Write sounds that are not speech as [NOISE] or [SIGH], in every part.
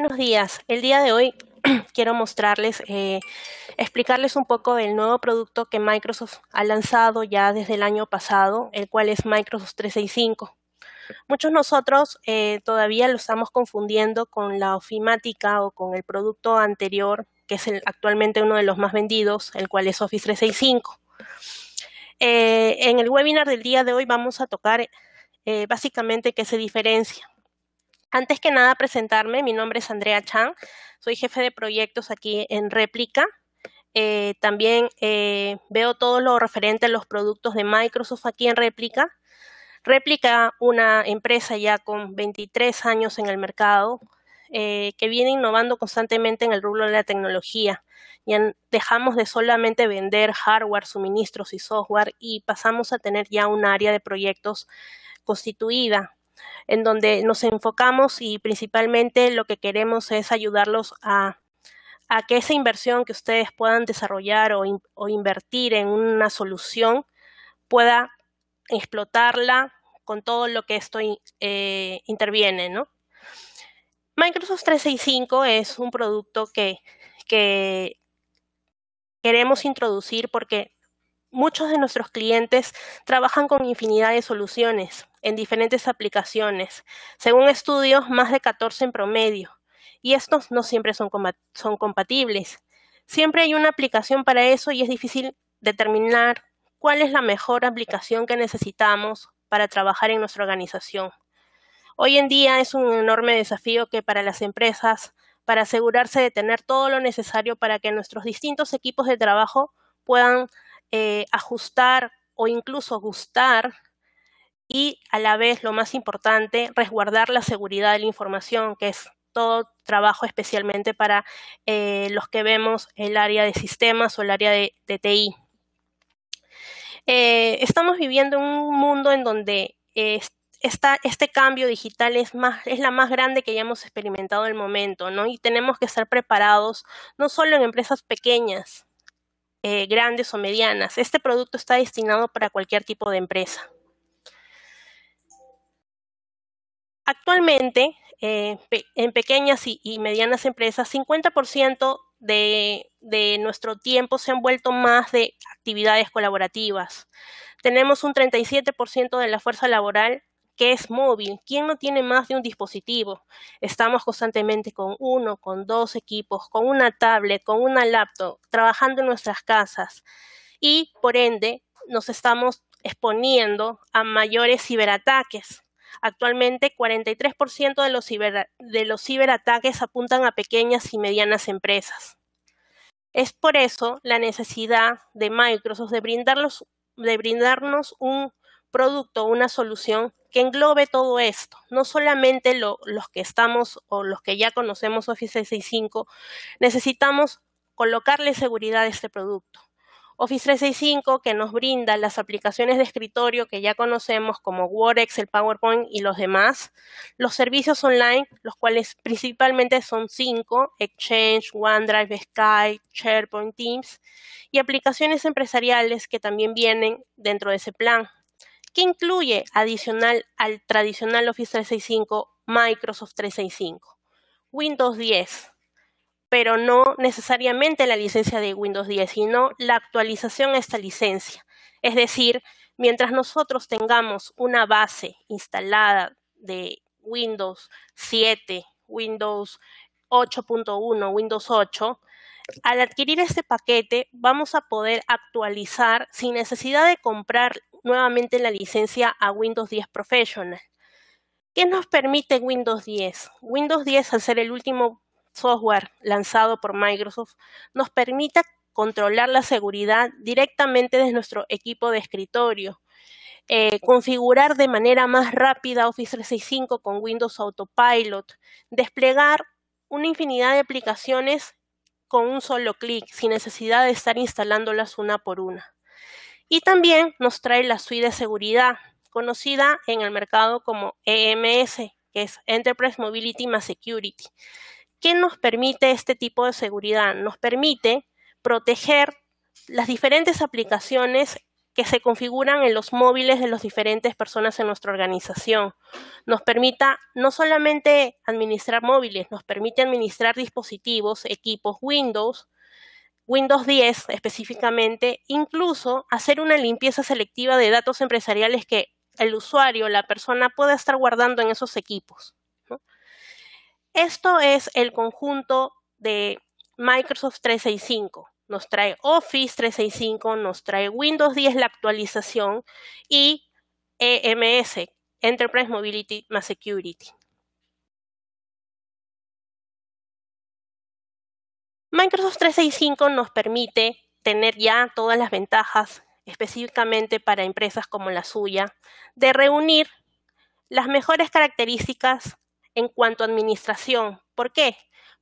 Buenos días. El día de hoy [CLEARS THROAT] quiero mostrarles, eh, explicarles un poco del nuevo producto que Microsoft ha lanzado ya desde el año pasado, el cual es Microsoft 365. Muchos nosotros eh, todavía lo estamos confundiendo con la ofimática o con el producto anterior, que es actualmente uno de los más vendidos, el cual es Office 365. Eh, en el webinar del día de hoy vamos a tocar básicamente qué se diferencia antes que nada, presentarme. Mi nombre es Andrea Chan. Soy jefe de proyectos aquí en Réplica. Eh, también eh, veo todo lo referente a los productos de Microsoft aquí en Réplica. Réplica, una empresa ya con 23 años en el mercado, eh, que viene innovando constantemente en el rubro de la tecnología. Ya dejamos de solamente vender hardware, suministros y software y pasamos a tener ya un área de proyectos constituida en donde nos enfocamos y principalmente lo que queremos es ayudarlos a, que esa inversión que ustedes puedan desarrollar o, invertir en una solución pueda explotarla con todo lo que esto eh, interviene, ¿no? Microsoft 365 es un producto que queremos introducir porque muchos de nuestros clientes trabajan con infinidad de soluciones en diferentes aplicaciones, según estudios, más de 14 en promedio, y estos no siempre son, compatibles. Siempre hay una aplicación para eso y es difícil determinar cuál es la mejor aplicación que necesitamos para trabajar en nuestra organización. Hoy en día es un enorme desafío que para las empresas, para asegurarse de tener todo lo necesario para que nuestros distintos equipos de trabajo puedan eh, ajustar o incluso gustar y a la vez, lo más importante, resguardar la seguridad de la información, que es todo trabajo especialmente para eh, los que vemos el área de sistemas o el área de, de TI. Eh, estamos viviendo un mundo en donde eh, este cambio digital es, más, es la más grande que hayamos experimentado en el momento, ¿no? Y tenemos que estar preparados, no solo en empresas pequeñas, grandes o medianas. Este producto está destinado para cualquier tipo de empresa. Actualmente, eh, en pequeñas y, medianas empresas, 50% de, de nuestro tiempo se han vuelto más de actividades colaborativas. Tenemos un 37% de la fuerza laboral que es móvil. ¿Quién no tiene más de un dispositivo? Estamos constantemente con uno, con dos equipos, con una tablet, con una laptop, trabajando en nuestras casas. Y por ende, nos estamos exponiendo a mayores ciberataques Actualmente, 43% de los, de los ciberataques apuntan a pequeñas y medianas empresas. Es por eso la necesidad de Microsoft de, brindarnos un producto, una solución que englobe todo esto, no solamente los que estamos o los que ya conocemos Office 365, necesitamos colocarle seguridad a este producto. Office 365 que nos brinda las aplicaciones de escritorio que ya conocemos como Word, Excel, PowerPoint y los demás, los servicios online, los cuales principalmente son cinco, Exchange, OneDrive, Skype, SharePoint, Teams, y aplicaciones empresariales que también vienen dentro de ese plan, que incluye adicional al tradicional Office 365, Microsoft 365, Windows 10, pero no necesariamente la licencia de Windows 10, sino la actualización a esta licencia. Es decir, mientras nosotros tengamos una base instalada de Windows 7, Windows 8.1, Windows 8, al adquirir este paquete vamos a poder actualizar sin necesidad de comprar nuevamente la licencia a Windows 10 Professional. ¿Qué nos permite Windows 10? Windows 10, al ser el último software lanzado por Microsoft nos permita controlar la seguridad directamente desde nuestro equipo de escritorio, eh, configurar de manera más rápida Office 365 con Windows Autopilot, desplegar una infinidad de aplicaciones con un solo clic, sin necesidad de estar instalándolas una por una. Y también nos trae la suite de seguridad, conocida en el mercado como EMS, que es Enterprise Mobility más Security, ¿Qué nos permite este tipo de seguridad? Nos permite proteger las diferentes aplicaciones que se configuran en los móviles de las diferentes personas en nuestra organización. Nos permite no solamente administrar móviles, nos permite administrar dispositivos, equipos Windows, Windows 10 específicamente, incluso hacer una limpieza selectiva de datos empresariales que el usuario, la persona pueda estar guardando en esos equipos. Esto es el conjunto de Microsoft 365. Nos trae Office 365, nos trae Windows 10 la actualización y EMS, Enterprise Mobility más Security. Microsoft 365 nos permite tener ya todas las ventajas, específicamente para empresas como la suya, de reunir las mejores características en cuanto a administración. ¿Por qué?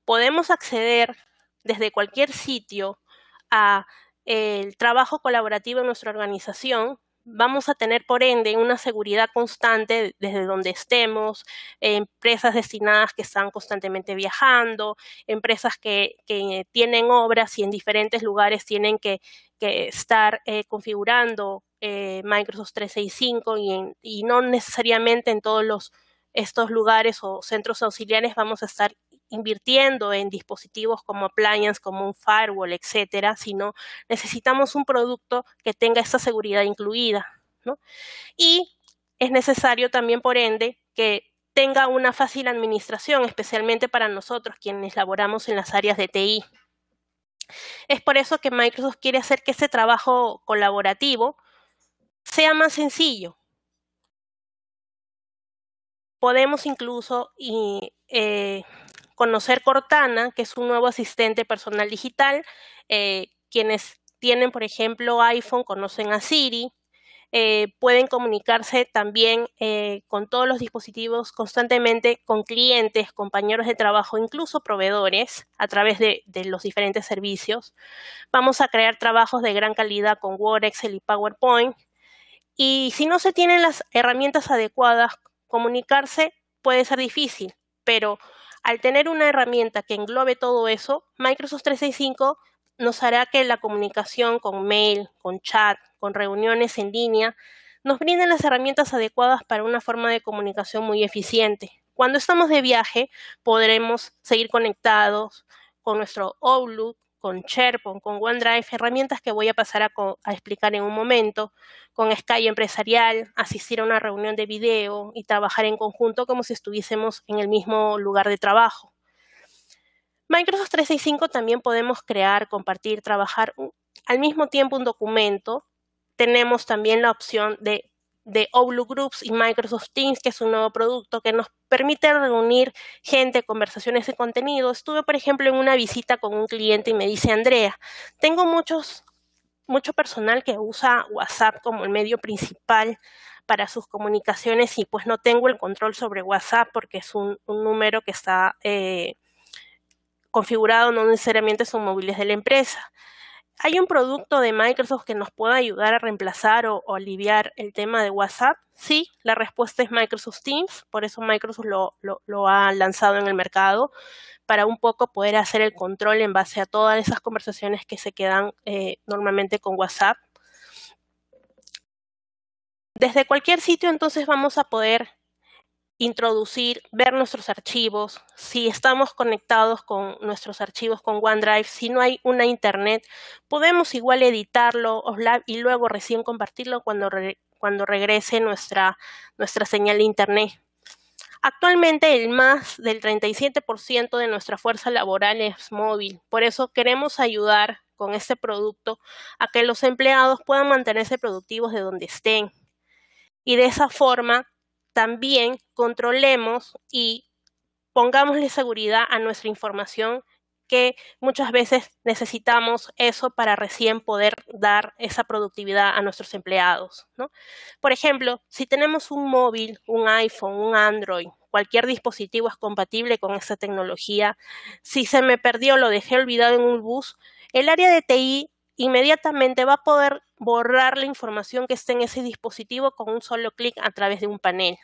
Podemos acceder desde cualquier sitio a eh, el trabajo colaborativo en nuestra organización, vamos a tener por ende una seguridad constante desde donde estemos, eh, empresas destinadas que están constantemente viajando, empresas que, que tienen obras y en diferentes lugares tienen que, estar eh, configurando Microsoft 365 y, y no necesariamente en todos los estos lugares o centros auxiliares vamos a estar invirtiendo en dispositivos como appliance, como un firewall, etcétera, sino necesitamos un producto que tenga esa seguridad incluida. Y es necesario también, por ende, que tenga una fácil administración, especialmente para nosotros quienes laboramos en las áreas de TI. Es por eso que Microsoft quiere hacer que ese trabajo colaborativo sea más sencillo, podemos incluso eh, conocer Cortana, que es un nuevo asistente personal digital. Eh, quienes tienen, por ejemplo, iPhone conocen a Siri. Eh, pueden comunicarse también con todos los dispositivos constantemente, con clientes, compañeros de trabajo, incluso proveedores, a través de los diferentes servicios. Vamos a crear trabajos de gran calidad con Word, Excel y PowerPoint. Y si no se tienen las herramientas adecuadas comunicarse puede ser difícil, pero al tener una herramienta que englobe todo eso, Microsoft 365 nos hará que la comunicación con mail, con chat, con reuniones en línea, nos brinden las herramientas adecuadas para una forma de comunicación muy eficiente. Cuando estamos de viaje, podremos seguir conectados con nuestro Outlook, con SharePoint, con OneDrive, herramientas que voy a pasar a, explicar en un momento, con Skype empresarial, asistir a una reunión de video y trabajar en conjunto como si estuviésemos en el mismo lugar de trabajo. Microsoft 365 también podemos crear, compartir, trabajar al mismo tiempo un documento. Tenemos también la opción de de Outlook Groups y Microsoft Teams, que es un nuevo producto que nos permite reunir gente, conversaciones y contenido. Estuve, por ejemplo, en una visita con un cliente y me dice, Andrea, tengo muchos, mucho personal que usa WhatsApp como el medio principal para sus comunicaciones y pues no tengo el control sobre WhatsApp porque es un, número que está eh, configurado, no necesariamente son móviles de la empresa. ¿Hay un producto de Microsoft que nos pueda ayudar a reemplazar o, aliviar el tema de WhatsApp? Sí, la respuesta es Microsoft Teams, por eso Microsoft lo, ha lanzado en el mercado, para un poco poder hacer el control en base a todas esas conversaciones que se quedan eh, normalmente con WhatsApp. Desde cualquier sitio entonces vamos a poder introducir, ver nuestros archivos, si estamos conectados con nuestros archivos con OneDrive, si no hay una internet, podemos igual editarlo y luego recién compartirlo cuando, regrese nuestra, nuestra señal de internet. Actualmente el más del 37% de nuestra fuerza laboral es móvil, por eso queremos ayudar con este producto a que los empleados puedan mantenerse productivos de donde estén. Y de esa forma también controlemos y pongámosle seguridad a nuestra información que muchas veces necesitamos eso para recién poder dar esa productividad a nuestros empleados. Por ejemplo, si tenemos un móvil, un iPhone, un Android, cualquier dispositivo es compatible con esta tecnología, si se me perdió, lo dejé olvidado en un bus, el área de TI inmediatamente va a poder borrar la información que esté en ese dispositivo con un solo clic a través de un panel.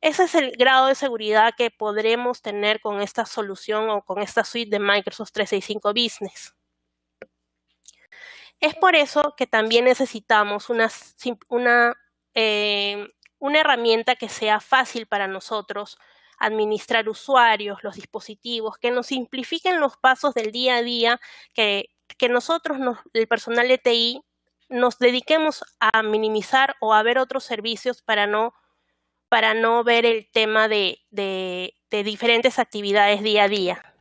Ese es el grado de seguridad que podremos tener con esta solución o con esta suite de Microsoft 365 Business. Es por eso que también necesitamos una, una, eh, una herramienta que sea fácil para nosotros administrar usuarios, los dispositivos, que nos simplifiquen los pasos del día a día que que nosotros, el personal de TI, nos dediquemos a minimizar o a ver otros servicios para no, para no ver el tema de, de, de diferentes actividades día a día.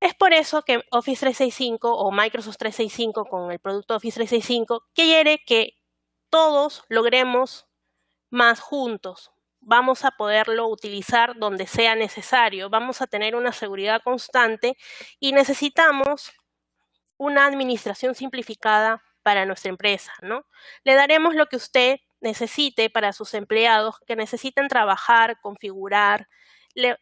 Es por eso que Office 365 o Microsoft 365 con el producto Office 365 quiere que todos logremos más juntos, vamos a poderlo utilizar donde sea necesario, vamos a tener una seguridad constante y necesitamos una administración simplificada para nuestra empresa, ¿no? Le daremos lo que usted necesite para sus empleados que necesiten trabajar, configurar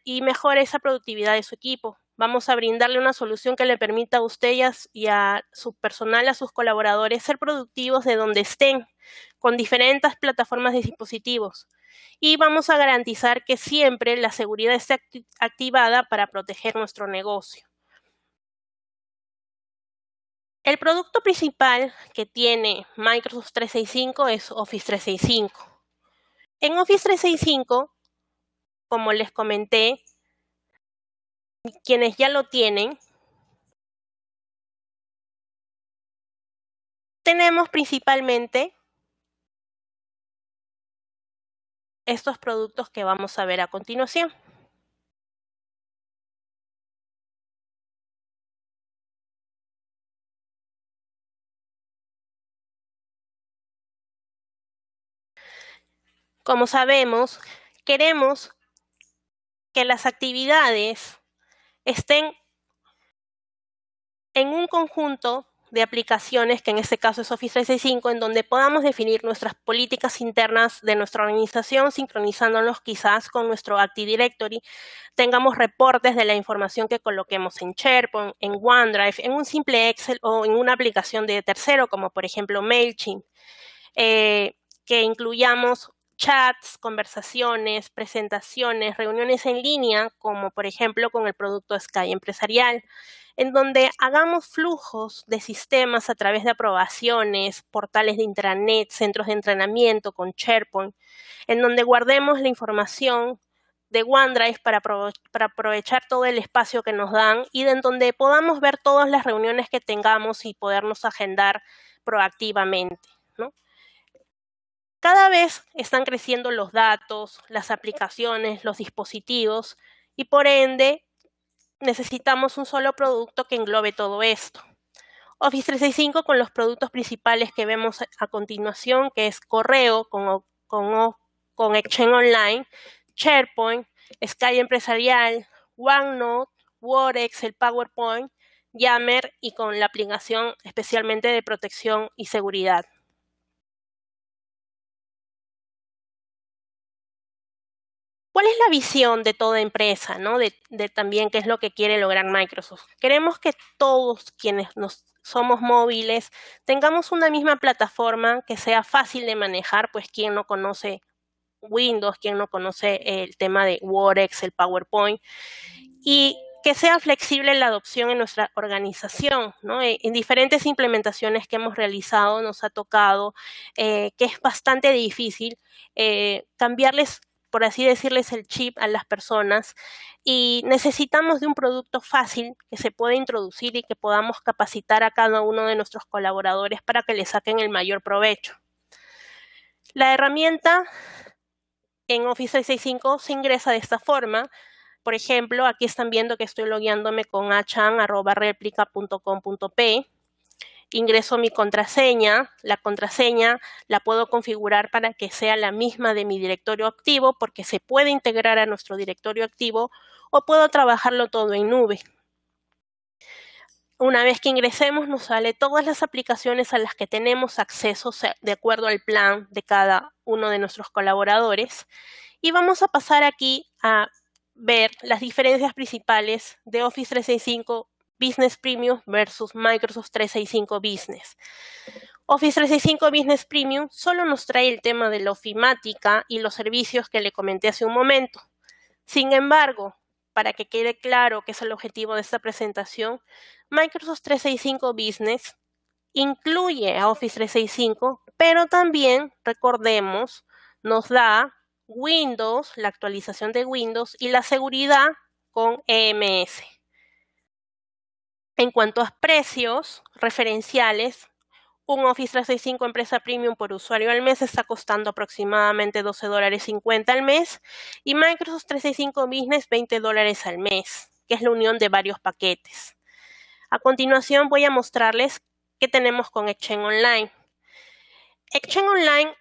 y mejorar esa productividad de su equipo. Vamos a brindarle una solución que le permita a usted y a, su personal, a sus colaboradores, ser productivos de donde estén, con diferentes plataformas de dispositivos y vamos a garantizar que siempre la seguridad esté activada para proteger nuestro negocio. El producto principal que tiene Microsoft 365 es Office 365. En Office 365, como les comenté, quienes ya lo tienen, tenemos principalmente estos productos que vamos a ver a continuación. Como sabemos, queremos que las actividades estén en un conjunto de aplicaciones, que en este caso es Office 365, en donde podamos definir nuestras políticas internas de nuestra organización, sincronizándonos quizás con nuestro Active Directory, tengamos reportes de la información que coloquemos en SharePoint, en OneDrive, en un simple Excel o en una aplicación de tercero, como por ejemplo MailChimp, eh, que incluyamos chats, conversaciones, presentaciones, reuniones en línea, como por ejemplo con el producto Sky Empresarial en donde hagamos flujos de sistemas a través de aprobaciones, portales de intranet, centros de entrenamiento con SharePoint, en donde guardemos la información de OneDrive para, para, aprovechar todo el espacio que nos dan y en donde podamos ver todas las reuniones que tengamos y podernos agendar proactivamente. Cada vez están creciendo los datos, las aplicaciones, los dispositivos y por ende necesitamos un solo producto que englobe todo esto. Office 365 con los productos principales que vemos a continuación, que es correo con, con, con Exchange Online, SharePoint, Sky Empresarial, OneNote, Word, Excel, PowerPoint, Yammer y con la aplicación especialmente de protección y seguridad. ¿Cuál es la visión de toda empresa, ¿no? de, también qué es lo que quiere lograr Microsoft? Queremos que todos quienes nos somos móviles, tengamos una misma plataforma que sea fácil de manejar, pues quien no conoce Windows, quien no conoce el tema de Word, el PowerPoint, y que sea flexible la adopción en nuestra organización. ¿no? E, en diferentes implementaciones que hemos realizado nos ha tocado eh, que es bastante difícil eh, cambiarles por así decirles, el chip a las personas y necesitamos de un producto fácil que se pueda introducir y que podamos capacitar a cada uno de nuestros colaboradores para que le saquen el mayor provecho. La herramienta en Office 365 se ingresa de esta forma. Por ejemplo, aquí están viendo que estoy logueándome con achan.replica.com.p ingreso mi contraseña, la contraseña la puedo configurar para que sea la misma de mi directorio activo porque se puede integrar a nuestro directorio activo o puedo trabajarlo todo en nube. Una vez que ingresemos nos sale todas las aplicaciones a las que tenemos acceso de acuerdo al plan de cada uno de nuestros colaboradores y vamos a pasar aquí a ver las diferencias principales de Office 365 Business Premium versus Microsoft 365 Business. Office 365 Business Premium solo nos trae el tema de la ofimática y los servicios que le comenté hace un momento. Sin embargo, para que quede claro que es el objetivo de esta presentación, Microsoft 365 Business incluye a Office 365, pero también, recordemos, nos da Windows, la actualización de Windows y la seguridad con EMS. En cuanto a precios referenciales, un Office 365 empresa premium por usuario al mes está costando aproximadamente $12.50 dólares al mes y Microsoft 365 Business 20 dólares al mes, que es la unión de varios paquetes. A continuación voy a mostrarles qué tenemos con Exchange Online. Exchange Online,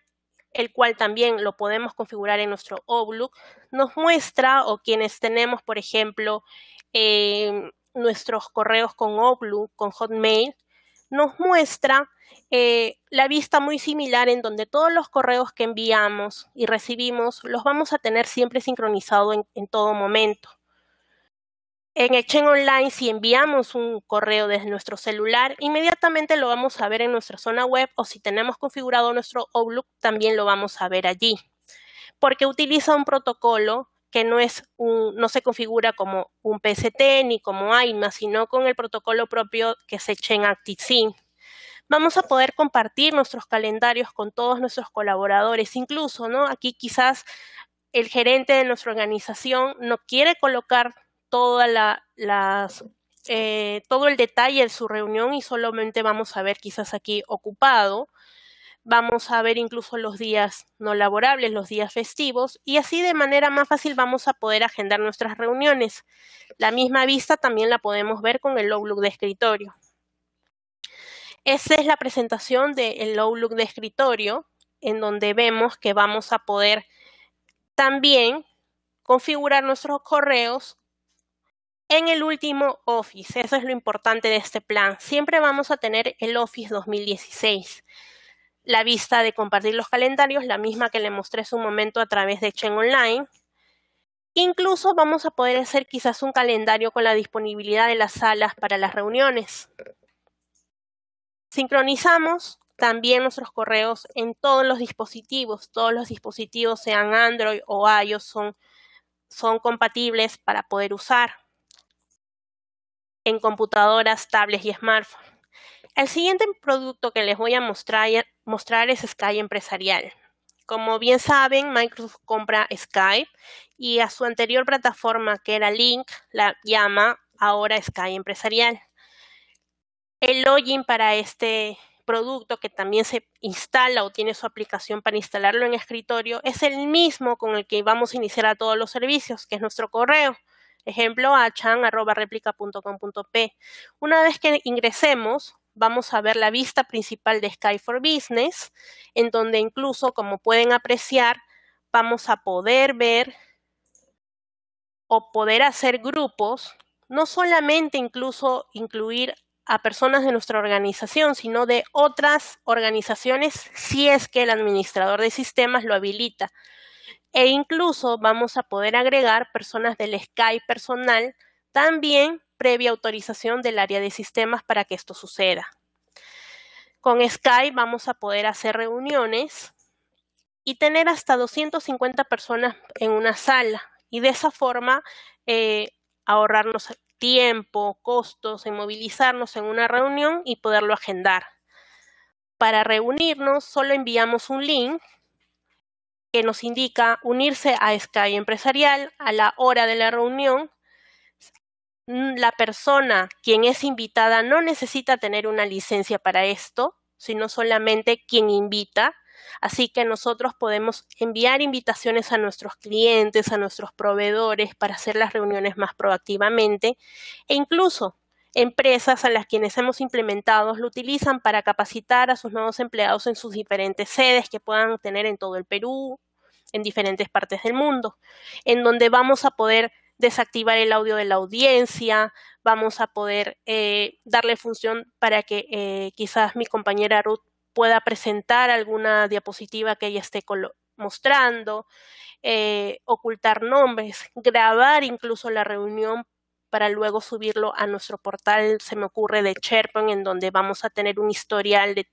el cual también lo podemos configurar en nuestro Outlook, nos muestra o quienes tenemos, por ejemplo, eh, nuestros correos con Outlook, con Hotmail, nos muestra eh, la vista muy similar en donde todos los correos que enviamos y recibimos los vamos a tener siempre sincronizado en, todo momento. En Exchange Online, si enviamos un correo desde nuestro celular, inmediatamente lo vamos a ver en nuestra zona web o si tenemos configurado nuestro Outlook, también lo vamos a ver allí, porque utiliza un protocolo que no, es no se configura como un PST ni como AIMA, sino con el protocolo propio que se echa en ActiveSync. Vamos a poder compartir nuestros calendarios con todos nuestros colaboradores, incluso, ¿no? Aquí quizás el gerente de nuestra organización no quiere colocar toda eh, todo el detalle de su reunión y solamente vamos a ver quizás aquí ocupado vamos a ver incluso los días no laborables, los días festivos, y así de manera más fácil vamos a poder agendar nuestras reuniones. La misma vista también la podemos ver con el Outlook de escritorio. Esa es la presentación del el Outlook de escritorio, en donde vemos que vamos a poder también configurar nuestros correos en el último Office. Eso es lo importante de este plan. Siempre vamos a tener el Office 2016 la vista de compartir los calendarios, la misma que le mostré hace un momento a través de Chen Online. Incluso vamos a poder hacer quizás un calendario con la disponibilidad de las salas para las reuniones. Sincronizamos también nuestros correos en todos los dispositivos. Todos los dispositivos, sean Android o iOS, son, son compatibles para poder usar en computadoras, tablets y smartphones. El siguiente producto que les voy a mostrar, mostrar es Sky empresarial. Como bien saben, Microsoft compra Skype y a su anterior plataforma, que era Link, la llama ahora Sky empresarial. El login para este producto que también se instala o tiene su aplicación para instalarlo en escritorio es el mismo con el que vamos a iniciar a todos los servicios, que es nuestro correo. Ejemplo, achan.replica.com.p. Una vez que ingresemos, vamos a ver la vista principal de Sky for Business, en donde incluso, como pueden apreciar, vamos a poder ver o poder hacer grupos, no solamente incluso incluir a personas de nuestra organización, sino de otras organizaciones, si es que el administrador de sistemas lo habilita. E incluso vamos a poder agregar personas del Sky personal también previa autorización del área de sistemas para que esto suceda. Con Sky vamos a poder hacer reuniones y tener hasta 250 personas en una sala y de esa forma eh, ahorrarnos tiempo, costos en movilizarnos en una reunión y poderlo agendar. Para reunirnos solo enviamos un link que nos indica unirse a Sky Empresarial a la hora de la reunión Mm, la persona quien es invitada no necesita tener una licencia para esto, sino solamente quien invita. Así que nosotros podemos enviar invitaciones a nuestros clientes, a nuestros proveedores para hacer las reuniones más proactivamente e incluso empresas a las quienes hemos implementado lo utilizan para capacitar a sus nuevos empleados en sus diferentes sedes que puedan tener en todo el Perú, en diferentes partes del mundo, en donde vamos a poder desactivar el audio de la audiencia, vamos a poder eh, darle función para que eh, quizás mi compañera Ruth pueda presentar alguna diapositiva que ella esté mostrando, eh, ocultar nombres, grabar incluso la reunión para luego subirlo a nuestro portal, se me ocurre, de SharePoint, en donde vamos a tener un historial de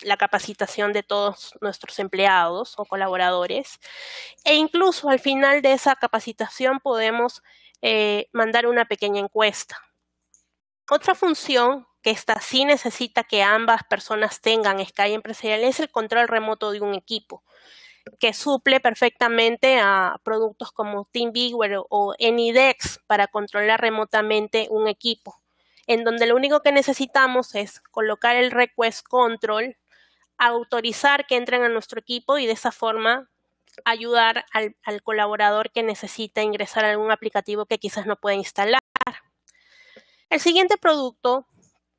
la capacitación de todos nuestros empleados o colaboradores. E incluso al final de esa capacitación podemos eh, mandar una pequeña encuesta. Otra función que esta sí necesita que ambas personas tengan Sky empresarial es el control remoto de un equipo, que suple perfectamente a productos como TeamViewer o AnyDex para controlar remotamente un equipo, en donde lo único que necesitamos es colocar el request control autorizar que entren a nuestro equipo y de esa forma ayudar al, colaborador que necesita ingresar a algún aplicativo que quizás no pueda instalar. El siguiente producto,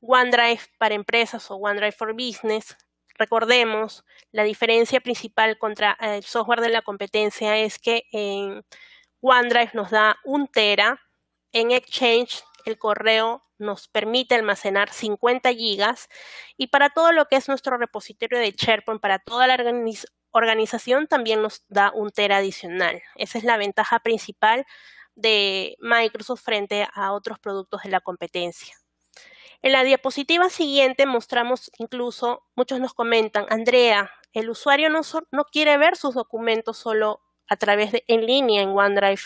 OneDrive para empresas o OneDrive for Business, recordemos, la diferencia principal contra el software de la competencia es que en OneDrive nos da un tera, en Exchange el correo nos permite almacenar 50 gigas y para todo lo que es nuestro repositorio de SharePoint, para toda la organización también nos da un tera adicional. Esa es la ventaja principal de Microsoft frente a otros productos de la competencia. En la diapositiva siguiente mostramos incluso, muchos nos comentan, Andrea, el usuario no, no quiere ver sus documentos solo a través de en línea en OneDrive.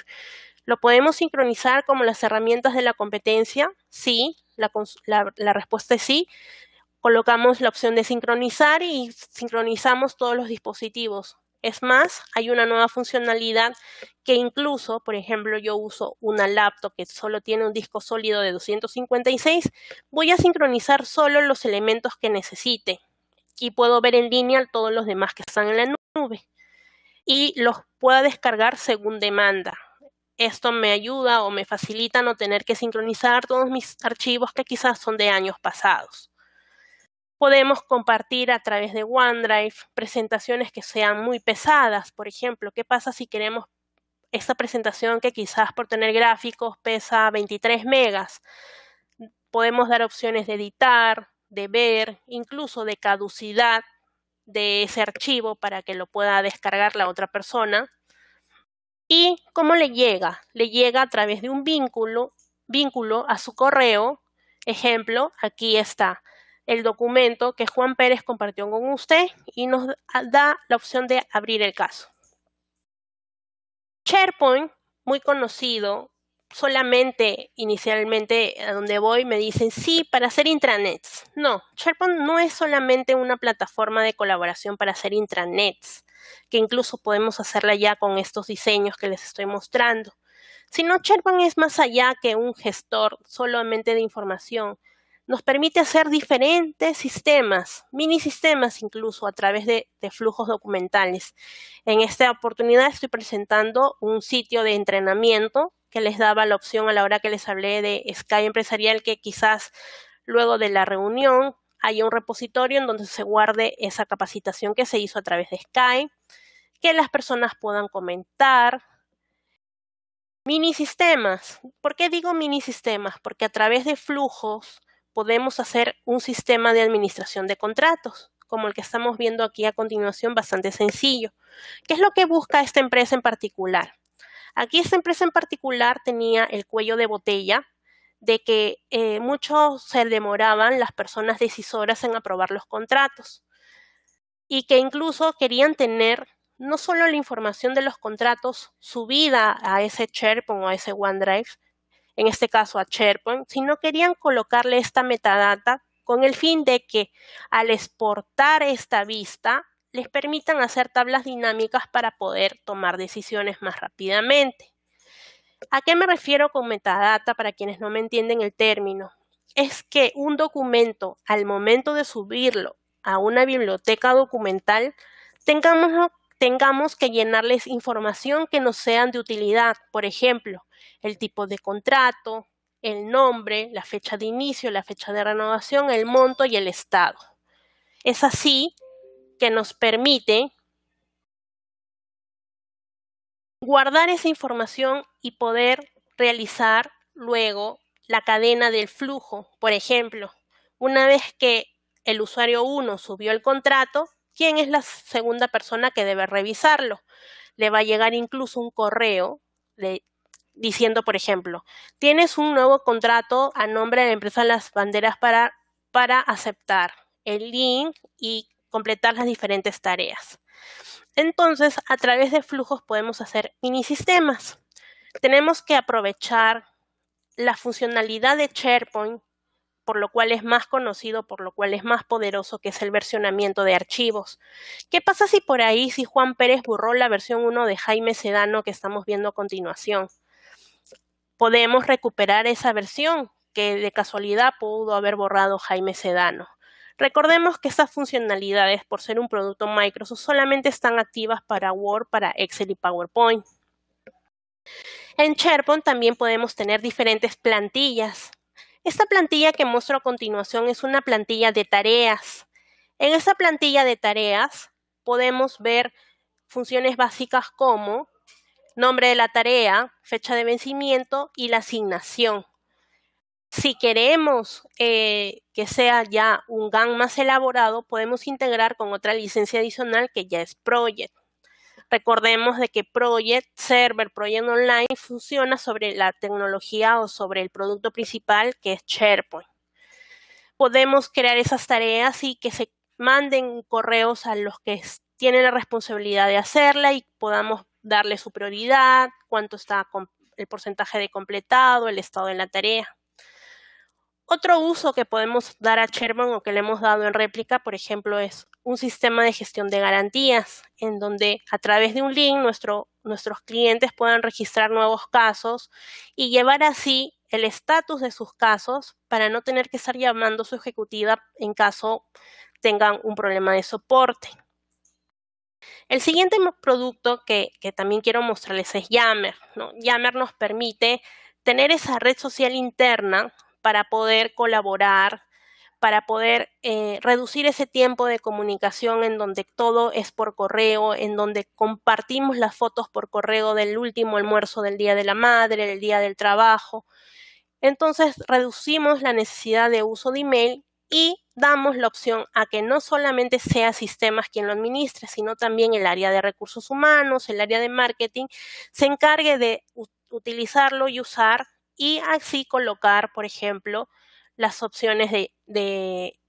¿Lo podemos sincronizar como las herramientas de la competencia? Sí, la, respuesta es sí. Colocamos la opción de sincronizar y sincronizamos todos los dispositivos. Es más, hay una nueva funcionalidad que incluso, por ejemplo, yo uso una laptop que solo tiene un disco sólido de 256, voy a sincronizar solo los elementos que necesite y puedo ver en línea todos los demás que están en la nube y los pueda descargar según demanda esto me ayuda o me facilita no tener que sincronizar todos mis archivos que quizás son de años pasados. Podemos compartir a través de OneDrive presentaciones que sean muy pesadas, por ejemplo, ¿qué pasa si queremos esta presentación que quizás por tener gráficos pesa 23 megas? Podemos dar opciones de editar, de ver, incluso de caducidad de ese archivo para que lo pueda descargar la otra persona ¿Y cómo le llega? Le llega a través de un vínculo, vínculo a su correo. Ejemplo, aquí está el documento que Juan Pérez compartió con usted y nos da la opción de abrir el caso. SharePoint, muy conocido, solamente inicialmente a donde voy me dicen sí para hacer intranets. No, SharePoint no es solamente una plataforma de colaboración para hacer intranets que incluso podemos hacerla ya con estos diseños que les estoy mostrando. Si no, Sherpan es más allá que un gestor solamente de información. Nos permite hacer diferentes sistemas, mini sistemas incluso, a través de, de flujos documentales. En esta oportunidad estoy presentando un sitio de entrenamiento que les daba la opción a la hora que les hablé de Sky Empresarial, que quizás luego de la reunión hay un repositorio en donde se guarde esa capacitación que se hizo a través de Skype, que las personas puedan comentar. Mini sistemas. ¿Por qué digo mini sistemas? Porque a través de flujos podemos hacer un sistema de administración de contratos, como el que estamos viendo aquí a continuación, bastante sencillo. ¿Qué es lo que busca esta empresa en particular? Aquí esta empresa en particular tenía el cuello de botella de que eh, mucho muchos se demoraban las personas decisoras en aprobar los contratos y que incluso querían tener no solo la información de los contratos subida a ese SharePoint o a ese OneDrive, en este caso a SharePoint, sino querían colocarle esta metadata con el fin de que al exportar esta vista les permitan hacer tablas dinámicas para poder tomar decisiones más rápidamente. ¿A qué me refiero con metadata para quienes no me entienden el término? Es que un documento, al momento de subirlo a una biblioteca documental, tengamos, que llenarles información que nos sean de utilidad, por ejemplo, el tipo de contrato, el nombre, la fecha de inicio, la fecha de renovación, el monto y el estado. Es así que nos permite guardar esa información y poder realizar luego la cadena del flujo. Por ejemplo, una vez que el usuario 1 subió el contrato, ¿quién es la segunda persona que debe revisarlo? Le va a llegar incluso un correo diciendo, por ejemplo, tienes un nuevo contrato a nombre de la empresa Las Banderas para aceptar el link y completar las diferentes tareas. Entonces, a través de flujos podemos hacer minisistemas. Tenemos que aprovechar la funcionalidad de SharePoint, por lo cual es más conocido, por lo cual es más poderoso, que es el versionamiento de archivos. ¿Qué pasa si por ahí, si Juan Pérez borró la versión 1 de Jaime Sedano que estamos viendo a continuación? Podemos recuperar esa versión que de casualidad pudo haber borrado Jaime Sedano. Recordemos que estas funcionalidades, por ser un producto Microsoft, solamente están activas para Word, para Excel y PowerPoint. En SharePoint también podemos tener diferentes plantillas. Esta plantilla que muestro a continuación es una plantilla de tareas. En esta plantilla de tareas podemos ver funciones básicas como nombre de la tarea, fecha de vencimiento y la asignación. Si queremos eh, que sea ya un GAN más elaborado, podemos integrar con otra licencia adicional que ya es Project. Recordemos de que Project Server, Project Online funciona sobre la tecnología o sobre el producto principal que es SharePoint. Podemos crear esas tareas y que se manden correos a los que tienen la responsabilidad de hacerla y podamos darle su prioridad, cuánto está el porcentaje de completado, el estado de la tarea. Otro uso que podemos dar a Sherman o que le hemos dado en réplica, por ejemplo, es un sistema de gestión de garantías, en donde a través de un link nuestros clientes puedan registrar nuevos casos y llevar así el estatus de sus casos para no tener que estar llamando a su ejecutiva en caso tengan un problema de soporte. El siguiente producto que, también quiero mostrarles es Yammer. Yammer nos permite tener esa red social interna para poder colaborar, para poder eh, reducir ese tiempo de comunicación en donde todo es por correo, en donde compartimos las fotos por correo del último almuerzo del Día de la Madre, del Día del Trabajo. Entonces reducimos la necesidad de uso de email y damos la opción a que no solamente sea sistemas quien lo administre, sino también el área de recursos humanos, el área de marketing, se encargue de utilizarlo y usar y así colocar, por ejemplo, las opciones de,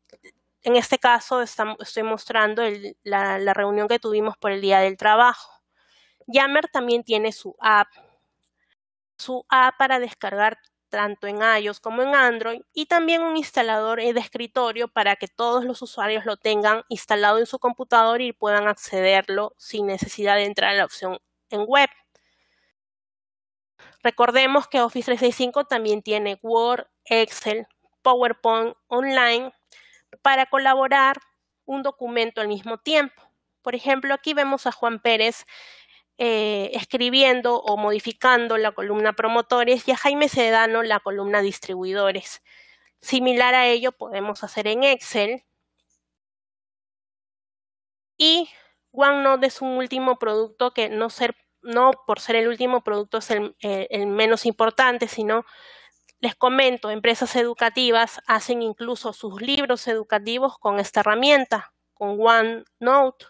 en este caso estoy mostrando la, la reunión que tuvimos por el Día del Trabajo. Yammer también tiene su app, su app para descargar tanto en iOS como en Android y también un instalador eh, de escritorio para que todos los usuarios lo tengan instalado en su computador y puedan accederlo sin necesidad de entrar a la opción en web. Recordemos que Office 365 también tiene Word, Excel, PowerPoint online para colaborar un documento al mismo tiempo. Por ejemplo, aquí vemos a Juan Pérez eh, escribiendo o modificando la columna promotores y a Jaime Sedano la columna distribuidores. Similar a ello podemos hacer en Excel. Y OneNote es un último producto que no ser no por ser el último producto es eh, el, menos importante, sino les comento, empresas educativas hacen incluso sus libros educativos con esta herramienta, con OneNote.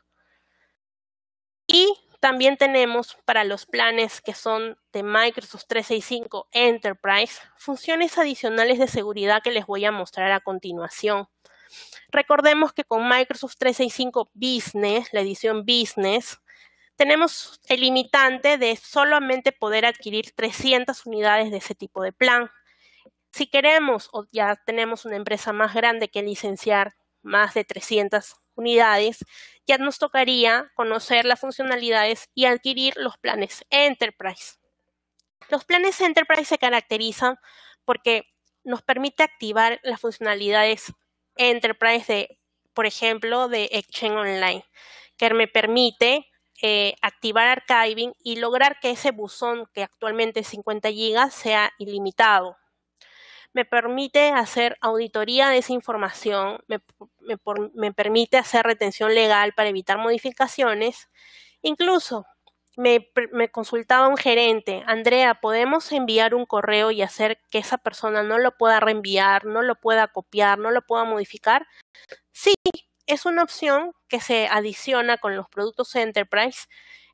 Y también tenemos para los planes que son de Microsoft 365 Enterprise funciones adicionales de seguridad que les voy a mostrar a continuación. Recordemos que con Microsoft 365 Business, la edición Business, tenemos el limitante de solamente poder adquirir 300 unidades de ese tipo de plan. Si queremos o ya tenemos una empresa más grande que licenciar más de 300 unidades, ya nos tocaría conocer las funcionalidades y adquirir los planes Enterprise. Los planes Enterprise se caracterizan porque nos permite activar las funcionalidades Enterprise de, por ejemplo, de Exchange Online, que me permite eh, activar archiving y lograr que ese buzón que actualmente es 50 gigas sea ilimitado. Me permite hacer auditoría de esa información, me, permite hacer retención legal para evitar modificaciones. Incluso me, me, consultaba un gerente, Andrea, ¿podemos enviar un correo y hacer que esa persona no lo pueda reenviar, no lo pueda copiar, no lo pueda modificar? Sí, es una opción que se adiciona con los productos Enterprise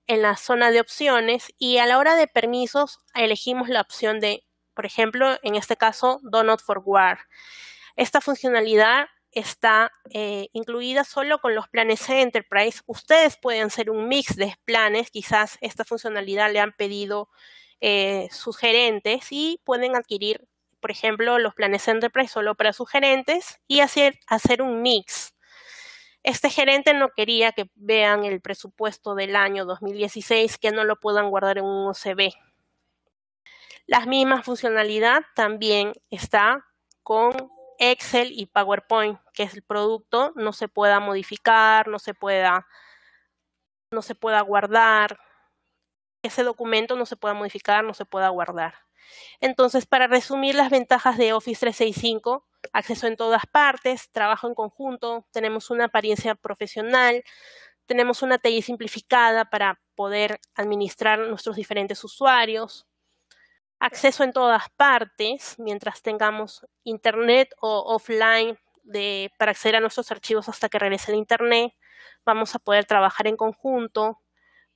en la zona de opciones y a la hora de permisos elegimos la opción de, por ejemplo, en este caso, Donut for War. Esta funcionalidad está eh, incluida solo con los planes Enterprise. Ustedes pueden hacer un mix de planes, quizás esta funcionalidad le han pedido eh, sus gerentes y pueden adquirir, por ejemplo, los planes Enterprise solo para sus gerentes y hacer, hacer un mix. Este gerente no quería que vean el presupuesto del año 2016, que no lo puedan guardar en un OCB. La misma funcionalidad también está con Excel y PowerPoint, que es el producto, no se pueda modificar, no se pueda, no se pueda guardar, ese documento no se pueda modificar, no se pueda guardar. Entonces, para resumir las ventajas de Office 365, acceso en todas partes, trabajo en conjunto, tenemos una apariencia profesional, tenemos una TI simplificada para poder administrar nuestros diferentes usuarios, acceso en todas partes, mientras tengamos internet o offline para acceder a nuestros archivos hasta que regrese el internet, vamos a poder trabajar en conjunto,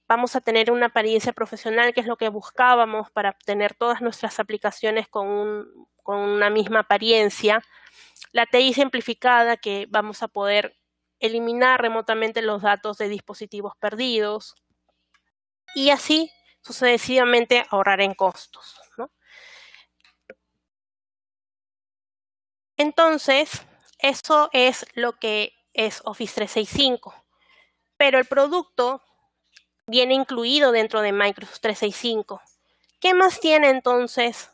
vamos a tener una apariencia profesional, que es lo que buscábamos para obtener todas nuestras aplicaciones con, una misma apariencia. La TI simplificada, que vamos a poder eliminar remotamente los datos de dispositivos perdidos. Y así sucesivamente ahorrar en costos. Entonces, eso es lo que es Office 365. Pero el producto viene incluido dentro de Microsoft 365. ¿Qué más tiene entonces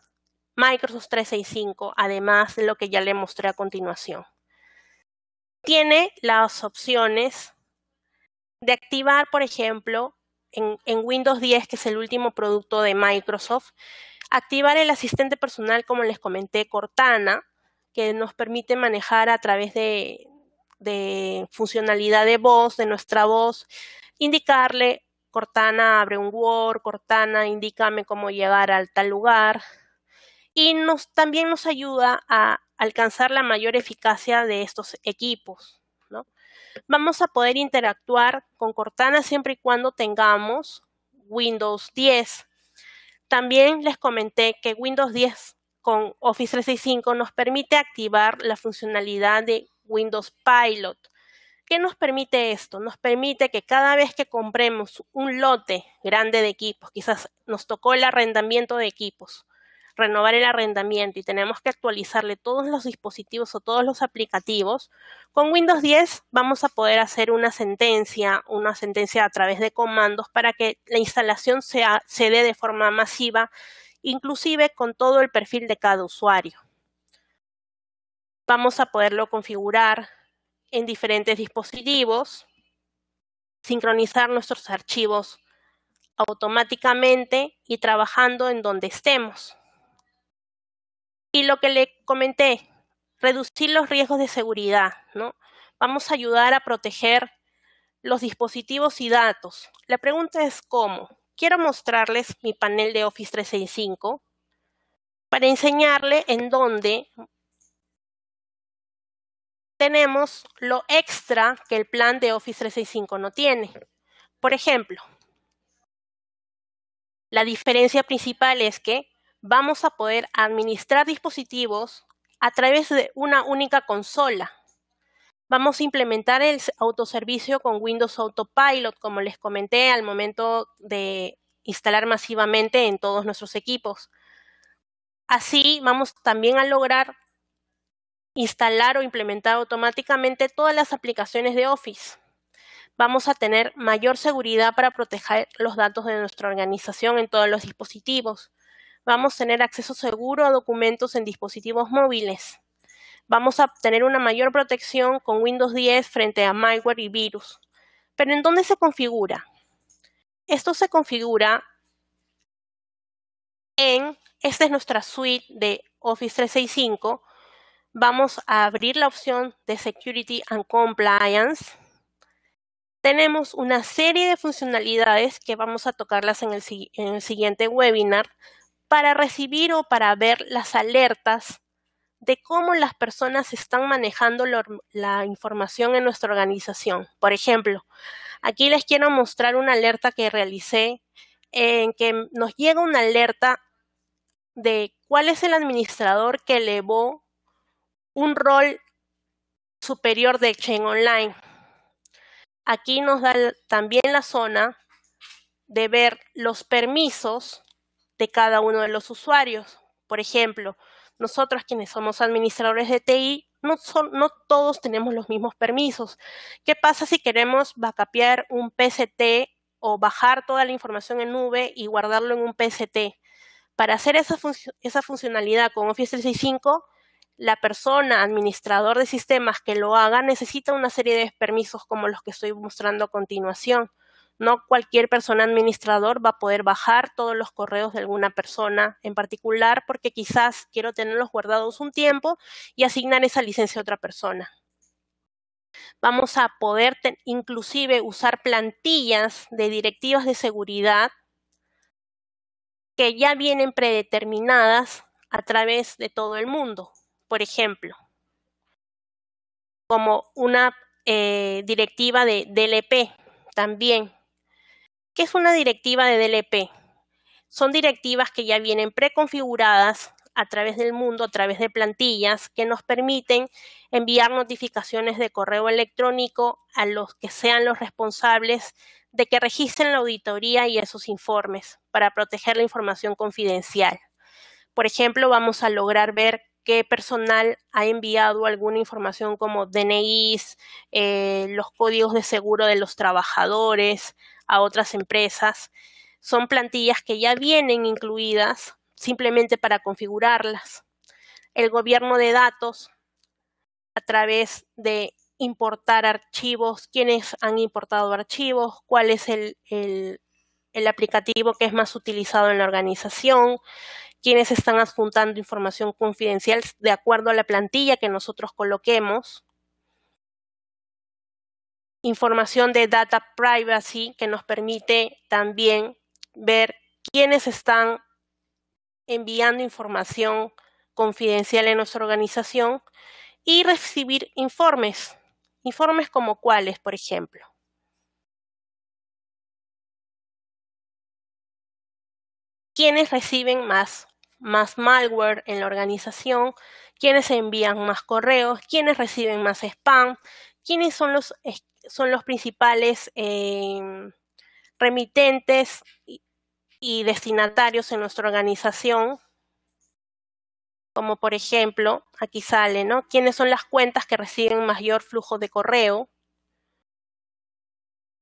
Microsoft 365, además de lo que ya le mostré a continuación? Tiene las opciones de activar, por ejemplo, en, Windows 10, que es el último producto de Microsoft, activar el asistente personal, como les comenté, Cortana, que nos permite manejar a través de, de funcionalidad de voz, de nuestra voz, indicarle Cortana abre un Word, Cortana indícame cómo llegar al tal lugar. Y nos, también nos ayuda a alcanzar la mayor eficacia de estos equipos. Vamos a poder interactuar con Cortana siempre y cuando tengamos Windows 10. También les comenté que Windows 10 con Office 365 nos permite activar la funcionalidad de Windows Pilot ¿Qué nos permite esto? Nos permite que cada vez que compremos un lote grande de equipos, quizás nos tocó el arrendamiento de equipos, renovar el arrendamiento y tenemos que actualizarle todos los dispositivos o todos los aplicativos, con Windows 10 vamos a poder hacer una sentencia, una sentencia a través de comandos para que la instalación se dé de forma masiva, inclusive con todo el perfil de cada usuario. Vamos a poderlo configurar, en diferentes dispositivos, sincronizar nuestros archivos automáticamente y trabajando en donde estemos. Y lo que le comenté, reducir los riesgos de seguridad, ¿no? Vamos a ayudar a proteger los dispositivos y datos. La pregunta es cómo. Quiero mostrarles mi panel de Office 365 para enseñarle en dónde tenemos lo extra que el plan de Office 365 no tiene. Por ejemplo, la diferencia principal es que vamos a poder administrar dispositivos a través de una única consola. Vamos a implementar el autoservicio con Windows Autopilot, como les comenté al momento de instalar masivamente en todos nuestros equipos. Así vamos también a lograr instalar o implementar automáticamente todas las aplicaciones de Office. Vamos a tener mayor seguridad para proteger los datos de nuestra organización en todos los dispositivos. Vamos a tener acceso seguro a documentos en dispositivos móviles. Vamos a tener una mayor protección con Windows 10 frente a malware y virus. Pero ¿en dónde se configura? Esto se configura en, esta es nuestra suite de Office 365, Vamos a abrir la opción de Security and Compliance. Tenemos una serie de funcionalidades que vamos a tocarlas en el, siguiente webinar para recibir o para ver las alertas de cómo las personas están manejando la, información en nuestra organización. Por ejemplo, aquí les quiero mostrar una alerta que realicé en que nos llega una alerta de cuál es el administrador que elevó un rol superior de Exchange Online. Aquí nos da también la zona de ver los permisos de cada uno de los usuarios. Por ejemplo, nosotros quienes somos administradores de TI, no, todos tenemos los mismos permisos. ¿Qué pasa si queremos backupear un PCT o bajar toda la información en nube y guardarlo en un PCT? Para hacer esa, esa funcionalidad con Office 365, la persona administrador de sistemas que lo haga necesita una serie de permisos como los que estoy mostrando a continuación. No cualquier persona administrador va a poder bajar todos los correos de alguna persona en particular porque quizás quiero tenerlos guardados un tiempo y asignar esa licencia a otra persona. Vamos a poder inclusive usar plantillas de directivas de seguridad que ya vienen predeterminadas a través de todo el mundo por ejemplo, como una eh, directiva de DLP también. ¿Qué es una directiva de DLP? Son directivas que ya vienen preconfiguradas a través del mundo, a través de plantillas, que nos permiten enviar notificaciones de correo electrónico a los que sean los responsables de que registren la auditoría y esos informes para proteger la información confidencial. Por ejemplo, vamos a lograr ver qué personal ha enviado alguna información como DNIs, eh, los códigos de seguro de los trabajadores a otras empresas. Son plantillas que ya vienen incluidas simplemente para configurarlas. El gobierno de datos a través de importar archivos, quiénes han importado archivos, cuál es el, el, el, aplicativo que es más utilizado en la organización, quienes están adjuntando información confidencial de acuerdo a la plantilla que nosotros coloquemos, información de data privacy que nos permite también ver quiénes están enviando información confidencial en nuestra organización y recibir informes, informes como cuáles, por ejemplo. quiénes reciben más más malware en la organización, quiénes envían más correos, quiénes reciben más spam, quiénes son los, son los principales em, remitentes y, y destinatarios en nuestra organización. Como por ejemplo, aquí sale, ¿no? ¿Quiénes son las cuentas que reciben mayor flujo de correo?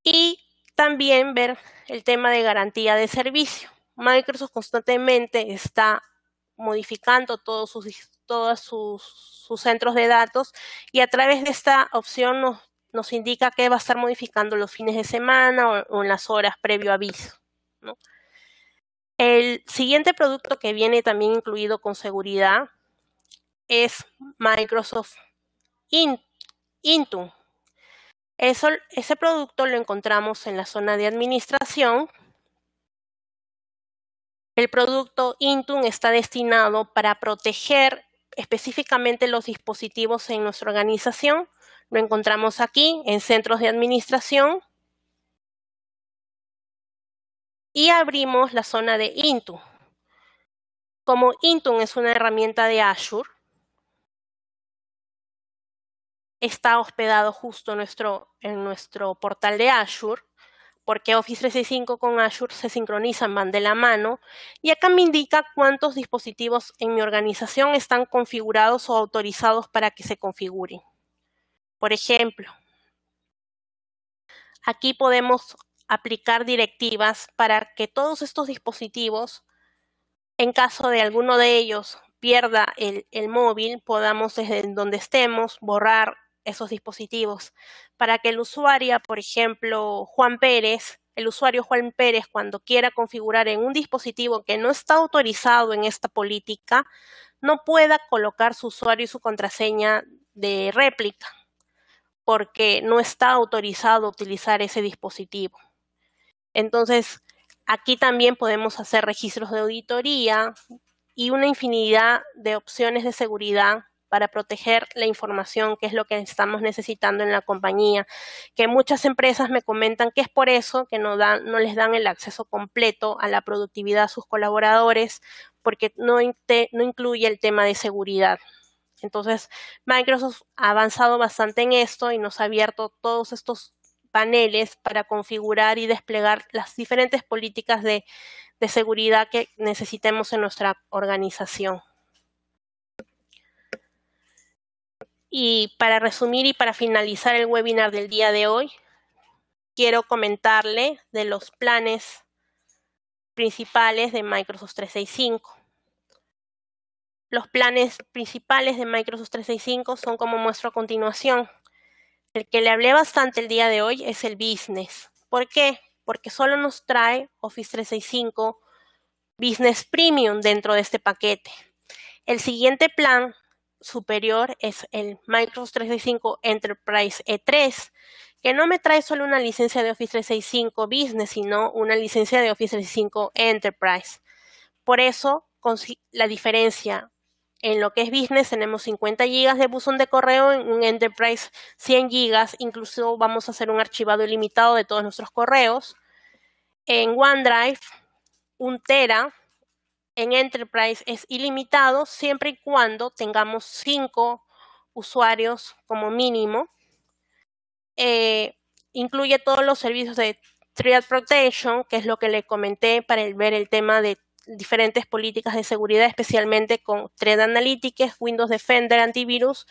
Y también ver el tema de garantía de servicio. Microsoft constantemente está modificando todos sus, sus, centros de datos y a través de esta opción nos, nos indica que va a estar modificando los fines de semana o, en las horas previo aviso. El siguiente producto que viene también incluido con seguridad es Microsoft Intune. ese producto lo encontramos en la zona de administración el producto Intune está destinado para proteger específicamente los dispositivos en nuestra organización. Lo encontramos aquí en centros de administración. Y abrimos la zona de Intune. Como Intune es una herramienta de Azure, está hospedado justo en nuestro, en nuestro portal de Azure porque Office 365 con Azure se sincronizan, van de la mano, y acá me indica cuántos dispositivos en mi organización están configurados o autorizados para que se configuren. Por ejemplo, aquí podemos aplicar directivas para que todos estos dispositivos, en caso de alguno de ellos pierda el, el móvil, podamos desde donde estemos borrar esos dispositivos para que el usuario, por ejemplo, Juan Pérez, el usuario Juan Pérez, cuando quiera configurar en un dispositivo que no está autorizado en esta política, no pueda colocar su usuario y su contraseña de réplica, porque no está autorizado a utilizar ese dispositivo. Entonces, aquí también podemos hacer registros de auditoría y una infinidad de opciones de seguridad para proteger la información, que es lo que estamos necesitando en la compañía, que muchas empresas me comentan que es por eso que no, les dan el acceso completo a la productividad a sus colaboradores, porque no, incluye el tema de seguridad. Entonces, Microsoft ha avanzado bastante en esto y nos ha abierto todos estos paneles para configurar y desplegar las diferentes políticas de seguridad que necesitemos en nuestra organización. Y para resumir y para finalizar el webinar del día de hoy, quiero comentarle de los planes principales de Microsoft 365. Los planes principales de Microsoft 365 son como muestro a continuación. El que le hablé bastante el día de hoy es el Business. ¿Por qué? Porque solo nos trae Office 365 Business Premium dentro de este paquete. El siguiente plan superior es el Microsoft 365 Enterprise E3, que no me trae solo una licencia de Office 365 Business, sino una licencia de Office 365 Enterprise. Por eso, la diferencia en lo que es business tenemos 50 GB de buzón de correo, en un enterprise 100 GB, incluso vamos a hacer un archivado ilimitado de todos nuestros correos. En OneDrive, un tera en Enterprise es ilimitado siempre y cuando tengamos cinco usuarios como mínimo. Eh, incluye todos los servicios de Threat Protection, que es lo que le comenté para ver el tema de diferentes políticas de seguridad, especialmente con Threat Analytics, Windows Defender, antivirus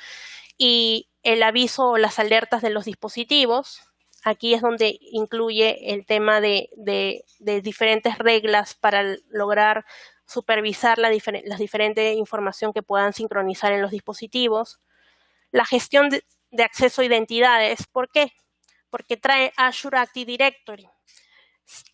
y el aviso o las alertas de los dispositivos. Aquí es donde incluye el tema de diferentes reglas para lograr supervisar la las diferentes información que puedan sincronizar en los dispositivos. La gestión de, acceso a identidades, ¿por qué? Porque trae Azure Active Directory.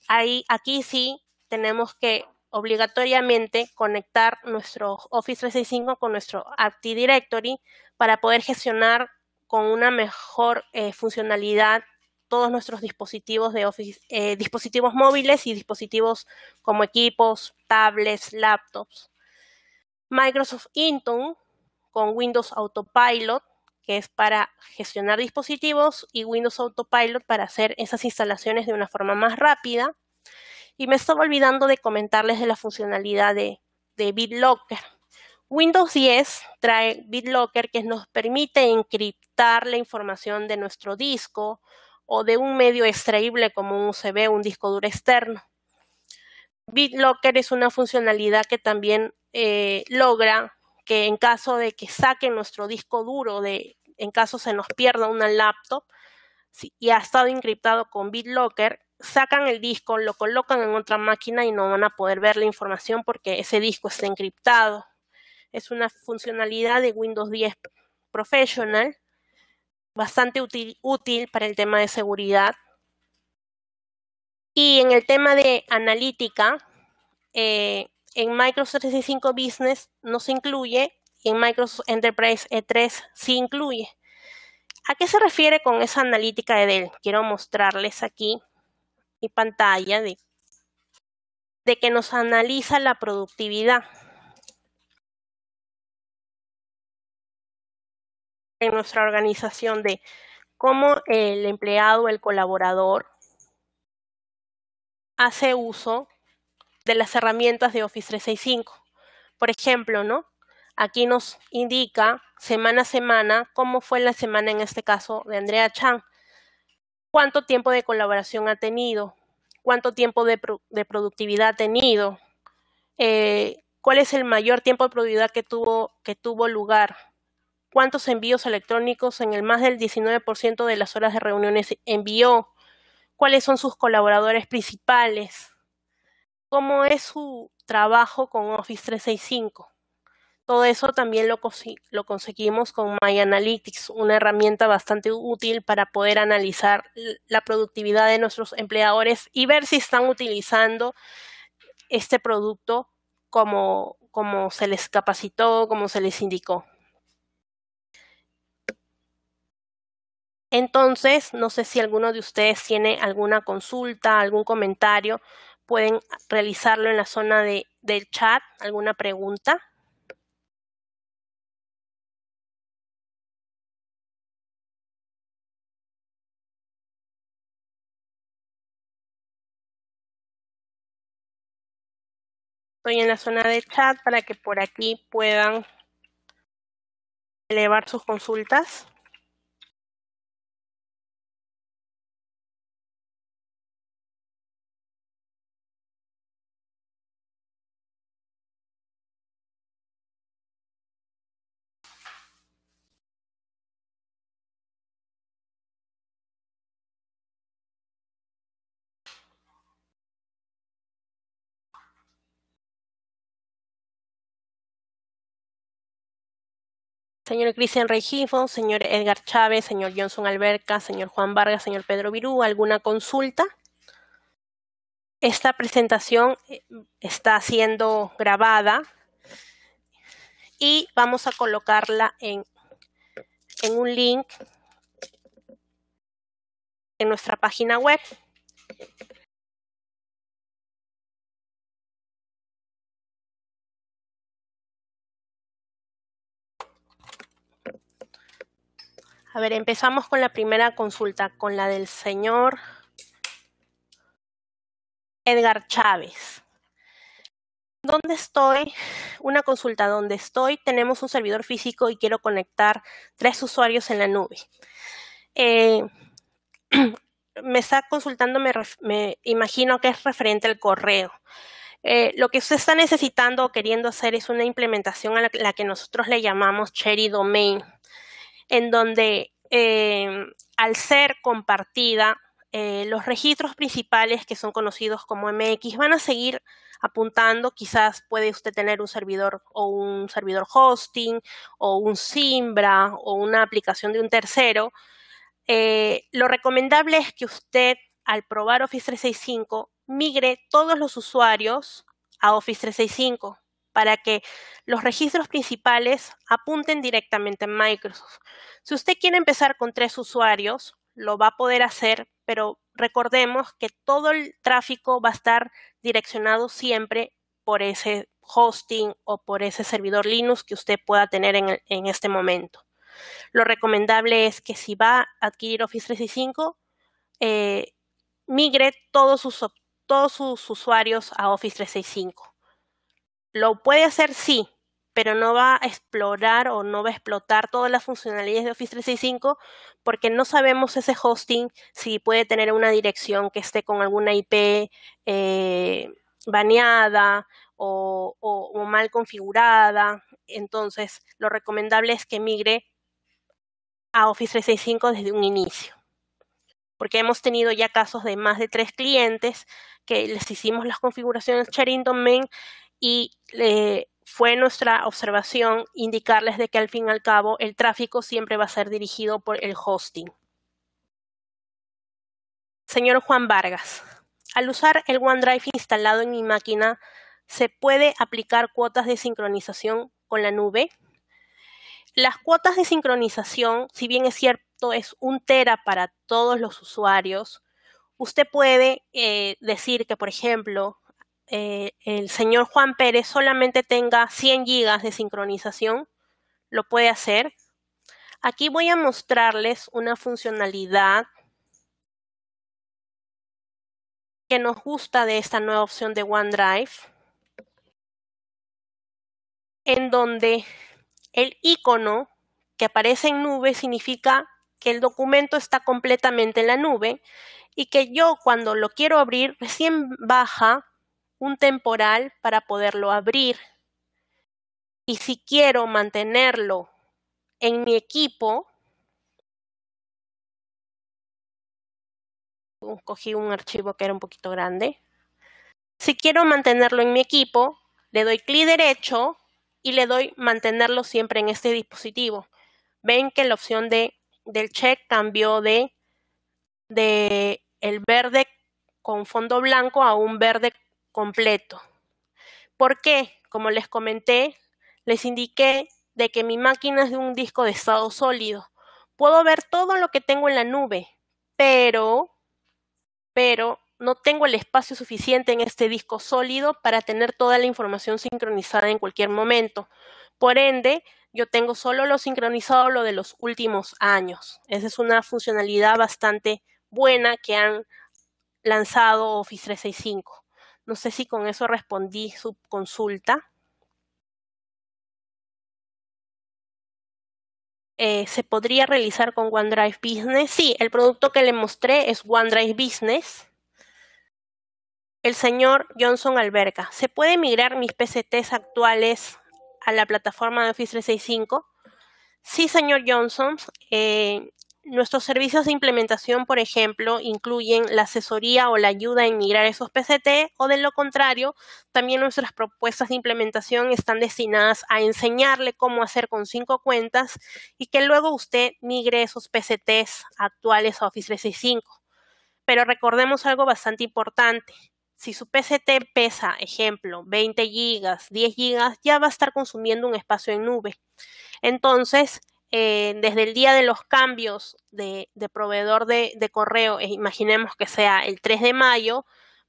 Ahí, aquí sí tenemos que obligatoriamente conectar nuestro Office 365 con nuestro Active Directory para poder gestionar con una mejor eh, funcionalidad todos nuestros dispositivos de eh, dispositivos móviles y dispositivos como equipos, tablets, laptops. Microsoft Intune con Windows Autopilot, que es para gestionar dispositivos, y Windows Autopilot para hacer esas instalaciones de una forma más rápida. Y me estaba olvidando de comentarles de la funcionalidad de, de BitLocker. Windows 10 trae BitLocker que nos permite encriptar la información de nuestro disco, o de un medio extraíble como un USB un disco duro externo. BitLocker es una funcionalidad que también eh, logra que en caso de que saquen nuestro disco duro, de, en caso se nos pierda una laptop y ha estado encriptado con BitLocker, sacan el disco, lo colocan en otra máquina y no van a poder ver la información porque ese disco está encriptado. Es una funcionalidad de Windows 10 Professional bastante útil, para el tema de seguridad. Y en el tema de analítica, eh, en Microsoft 365 Business no se incluye, en Microsoft Enterprise E3 sí incluye. ¿A qué se refiere con esa analítica de Dell? Quiero mostrarles aquí mi pantalla de, de que nos analiza la productividad. en nuestra organización de cómo el empleado, el colaborador, hace uso de las herramientas de Office 365. Por ejemplo, ¿no? Aquí nos indica semana a semana cómo fue la semana en este caso de Andrea Chan, cuánto tiempo de colaboración ha tenido, cuánto tiempo de, productividad ha tenido, eh, cuál es el mayor tiempo de productividad que tuvo, que tuvo lugar, cuántos envíos electrónicos en el más del 19% de las horas de reuniones envió, cuáles son sus colaboradores principales, cómo es su trabajo con Office 365. Todo eso también lo, conseguimos con My una herramienta bastante útil para poder analizar la productividad de nuestros empleadores y ver si están utilizando este producto como se les capacitó, como se les indicó. Entonces, no sé si alguno de ustedes tiene alguna consulta, algún comentario, pueden realizarlo en la zona de, del chat, alguna pregunta. Estoy en la zona del chat para que por aquí puedan elevar sus consultas. Señor Cristian Regifo, señor Edgar Chávez, señor Johnson Alberca, señor Juan Vargas, señor Pedro Virú, ¿alguna consulta? Esta presentación eh, está siendo grabada y vamos a colocarla en un link en nuestra página web. A ver, empezamos con la primera consulta, con la del señor Edgar Chávez. ¿Dónde estoy? Una consulta ¿dónde estoy. Tenemos un servidor físico y quiero conectar tres usuarios en la nube. Eh, [CLEARS THROAT] me está consultando, me, imagino que es referente al correo. Eh, lo que usted está necesitando o queriendo hacer es una implementación a la que nosotros le llamamos Cherry Domain en donde em, al ser compartida, eh, los registros principales que son conocidos como MX van a seguir apuntando, quizás puede usted tener un servidor o un servidor hosting o un Simbra o una aplicación de un tercero. Eh, lo recomendable es que usted al probar Office 365 migre todos los usuarios a Office 365 para que los registros principales apunten directamente a Microsoft. Si usted quiere empezar con tres usuarios, lo va a poder hacer, pero recordemos que todo el tráfico va a estar direccionado siempre por ese hosting o por ese servidor Linux que usted pueda tener en, este momento. Lo recomendable es que si va a adquirir Office 365, eh, migre todos sus usuarios a Office 365. Lo puede hacer, sí, pero no va a explorar o no va a explotar todas las funcionalidades de Office 365 porque no sabemos ese hosting si puede tener una dirección que esté con alguna IP eh, baneada o, o mal configurada. Entonces, lo recomendable es que migre a Office 365 desde un inicio porque hemos tenido ya casos de más de tres clientes que les hicimos las configuraciones sharing domain y fue nuestra observación indicarles de que al fin y al cabo el tráfico siempre va a ser dirigido por el hosting. Señor Juan Vargas, al usar el OneDrive instalado en mi máquina, ¿se puede aplicar cuotas de sincronización con la nube? Las cuotas de sincronización, si bien es cierto, es un tera para todos los usuarios, usted puede eh, decir que, por ejemplo, eh, el señor Juan Pérez solamente tenga 100 gigas de sincronización, lo puede hacer. Aquí voy a mostrarles una funcionalidad que nos gusta de esta nueva opción de OneDrive, en donde el icono que aparece en nube significa que el documento está completamente en la nube y que yo cuando lo quiero abrir recién baja un temporal para poderlo abrir. Y si quiero mantenerlo en mi equipo, cogí un archivo que era un poquito grande. Si quiero mantenerlo en mi equipo, le doy clic derecho y le doy mantenerlo siempre en este dispositivo. Ven que la opción de, del check cambió de, de el verde con fondo blanco a un verde completo. ¿Por qué? Como les comenté, les indiqué de que mi máquina es de un disco de estado sólido. Puedo ver todo lo que tengo en la nube, pero, pero no tengo el espacio suficiente en este disco sólido para tener toda la información sincronizada en cualquier momento. Por ende, yo tengo solo lo sincronizado lo de los últimos años. Esa es una funcionalidad bastante buena que han lanzado Office 365. No sé si con eso respondí su consulta. Eh, ¿Se podría realizar con OneDrive Business? Sí, el producto que le mostré es OneDrive Business. El señor Johnson Alberca. ¿Se puede migrar mis PCTs actuales a la plataforma de Office 365? Sí, señor Johnson. Eh, Nuestros servicios de implementación, por ejemplo, incluyen la asesoría o la ayuda en migrar esos PCT o de lo contrario, también nuestras propuestas de implementación están destinadas a enseñarle cómo hacer con cinco cuentas y que luego usted migre esos PCTs actuales a Office 365. Pero recordemos algo bastante importante. Si su PCT pesa, ejemplo, 20 gigas, 10 gigas, ya va a estar consumiendo un espacio en nube. Entonces, desde el día de los cambios de, proveedor de, correo, eh, imaginemos que sea el 3 de mayo,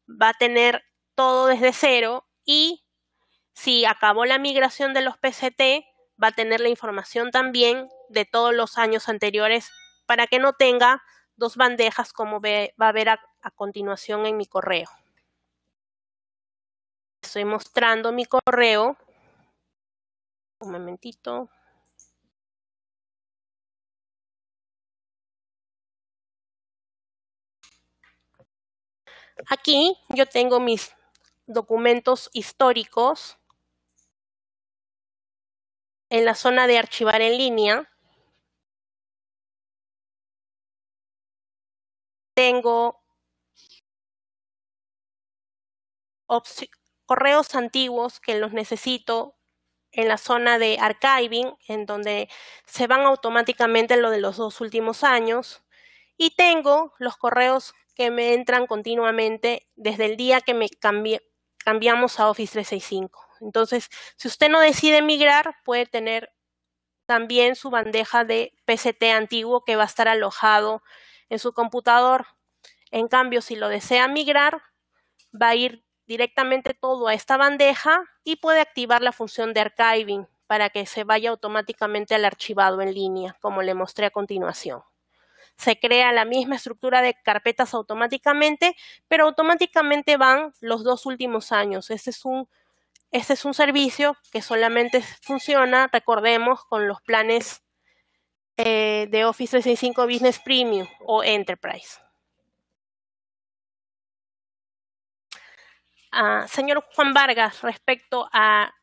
va a tener todo desde cero y si acabó la migración de los PCT, va a tener la información también de todos los años anteriores para que no tenga dos bandejas como va a ver a, continuación en mi correo. Estoy mostrando mi correo. Un momentito. Aquí yo tengo mis documentos históricos en la zona de archivar en línea. Tengo correos antiguos que los necesito en la zona de archiving, en donde se van automáticamente lo de los dos últimos años. Y tengo los correos que me entran continuamente desde el día que me cambiamos a Office 365. Entonces, si usted no decide migrar, puede tener también su bandeja de PCT antiguo que va a estar alojado en su computador. En cambio, si lo desea migrar, va a ir directamente todo a esta bandeja y puede activar la función de archiving para que se vaya automáticamente al archivado en línea, como le mostré a continuación se crea la misma estructura de carpetas automáticamente, pero automáticamente van los dos últimos años. Este es un, este es un servicio que solamente funciona, recordemos, con los planes eh, de Office 365 Business Premium o Enterprise. Ah, señor Juan Vargas, respecto a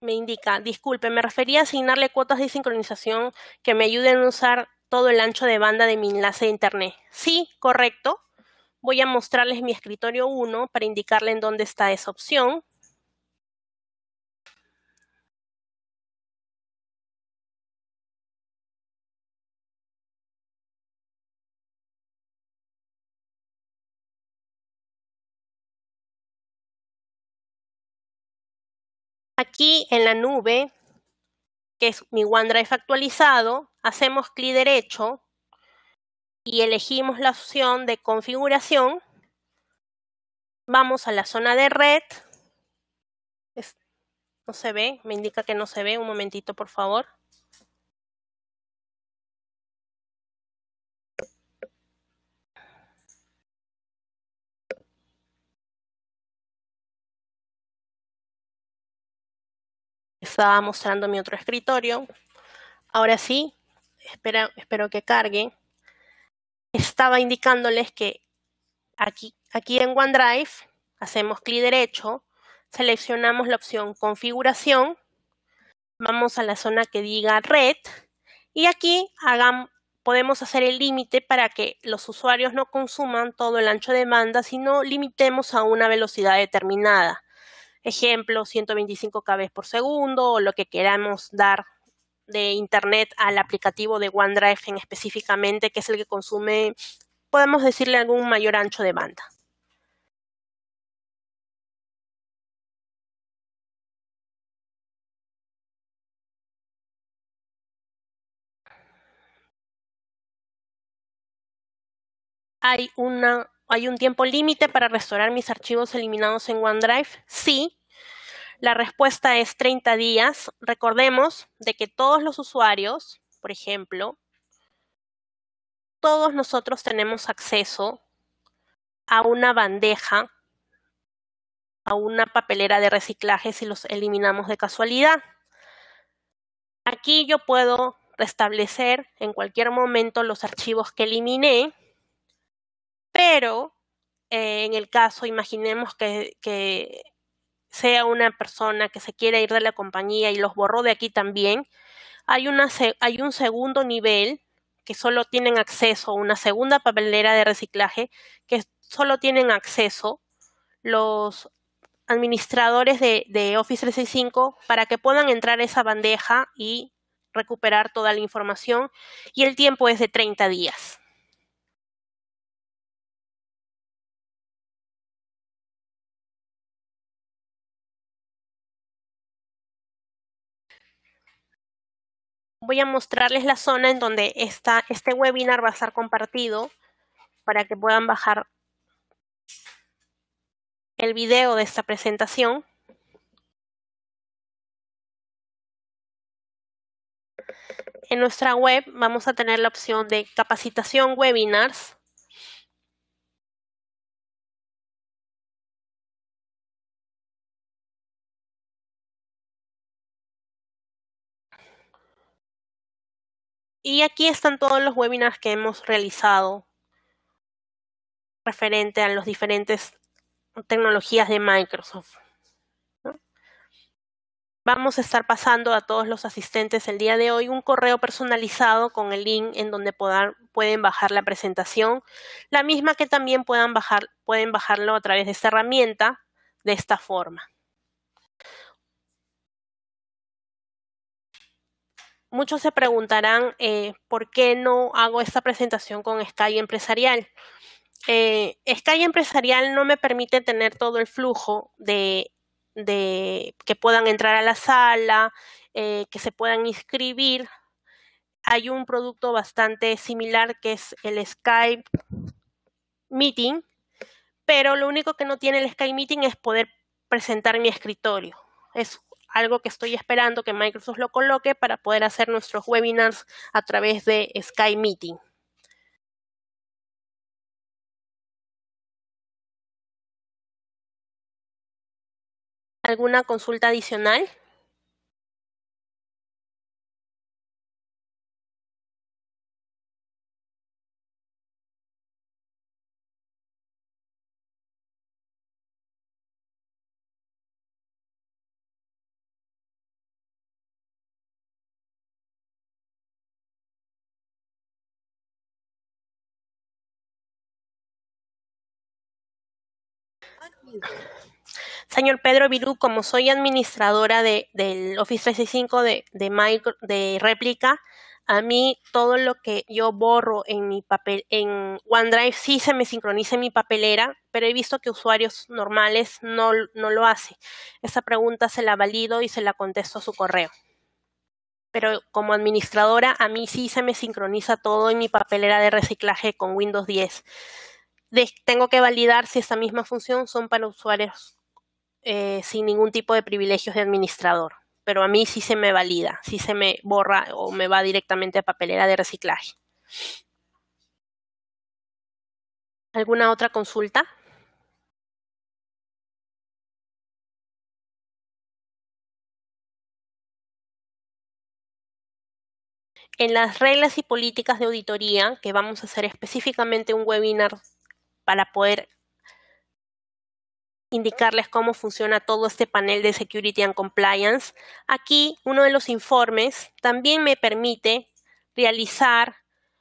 me indica, disculpe, me refería a asignarle cuotas de sincronización que me ayuden a usar todo el ancho de banda de mi enlace de internet. Sí, correcto. Voy a mostrarles mi escritorio 1 para indicarle en dónde está esa opción. Aquí en la nube que es mi OneDrive actualizado, hacemos clic derecho y elegimos la opción de configuración. Vamos a la zona de red. no se ve, me indica que no se ve. Un momentito, por favor. estaba mostrando mi otro escritorio. Ahora sí, espero que cargue. Estaba indicándoles que aquí, aquí en OneDrive hacemos clic derecho, seleccionamos la opción configuración, vamos a la zona que diga red y aquí podemos hacer el límite para que los usuarios no consuman todo el ancho de banda, sino limitemos a una velocidad determinada ejemplo, 125 kb por segundo o lo que queramos dar de internet al aplicativo de OneDrive en específicamente, que es el que consume, podemos decirle algún mayor ancho de banda. Hay una ¿Hay un tiempo límite para restaurar mis archivos eliminados en OneDrive? Sí. La respuesta es 30 días. Recordemos de que todos los usuarios, por ejemplo, todos nosotros tenemos acceso a una bandeja, a una papelera de reciclaje si los eliminamos de casualidad. Aquí yo puedo restablecer en cualquier momento los archivos que eliminé pero eh, en el caso, imaginemos que, sea una persona que se quiere ir de la compañía y los borró de aquí también, hay, hay un segundo nivel que solo tienen acceso, una segunda papelera de reciclaje que solo tienen acceso los administradores de, de Office 365 para que puedan entrar a esa bandeja y recuperar toda la información y el tiempo es de 30 días. voy a mostrarles la zona en donde está, este webinar va a estar compartido para que puedan bajar el video de esta presentación. En nuestra web vamos a tener la opción de capacitación webinars. Y aquí están todos los webinars que hemos realizado referente a las diferentes tecnologías de Microsoft. Vamos a estar pasando a todos los asistentes el día de hoy un correo personalizado con el link en donde pueden bajar la presentación, la misma que también puedan bajar, pueden bajarlo a través de esta herramienta de esta forma. muchos se preguntarán eh, por qué no hago esta presentación con Sky Empresarial. Eh, Sky Empresarial no me permite tener todo el flujo de, que puedan entrar a la sala, eh, que se puedan inscribir. Hay un producto bastante similar que es el Skype Meeting, pero lo único que no tiene el Skype Meeting es poder presentar mi escritorio algo que estoy esperando que Microsoft lo coloque para poder hacer nuestros webinars a través de Sky Meeting. ¿Alguna consulta adicional? Señor Pedro Virú, como soy administradora de, del Office 365 de, de, de réplica, a mí todo lo que yo borro en mi papel, en OneDrive sí se me sincroniza en mi papelera, pero he visto que usuarios normales no, no lo hacen. Esa pregunta se la valido y se la contesto a su correo. Pero como administradora, a mí sí se me sincroniza todo en mi papelera de reciclaje con Windows 10 tengo que validar si esa misma función son para usuarios eh, sin ningún tipo de privilegios de administrador. Pero a mí sí se me valida, sí se me borra o me va directamente a papelera de reciclaje. ¿Alguna otra consulta? en las reglas y políticas de auditoría, que vamos a hacer específicamente un webinar para poder indicarles cómo funciona todo este panel de Security and Compliance. Aquí uno de los informes también me permite realizar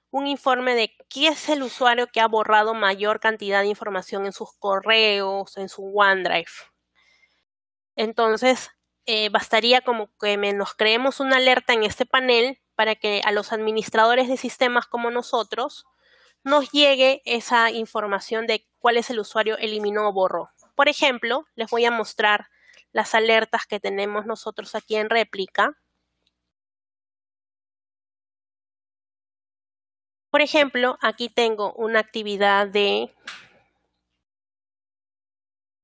un informe de quién es el usuario que ha borrado mayor cantidad de información en sus correos, en su OneDrive. Entonces, eh, bastaría como que nos creemos una alerta en este panel para que a los administradores de sistemas como nosotros nos llegue esa información de cuál es el usuario eliminó o borró. Por ejemplo, les voy a mostrar las alertas que tenemos nosotros aquí en réplica. Por ejemplo, aquí tengo una actividad de,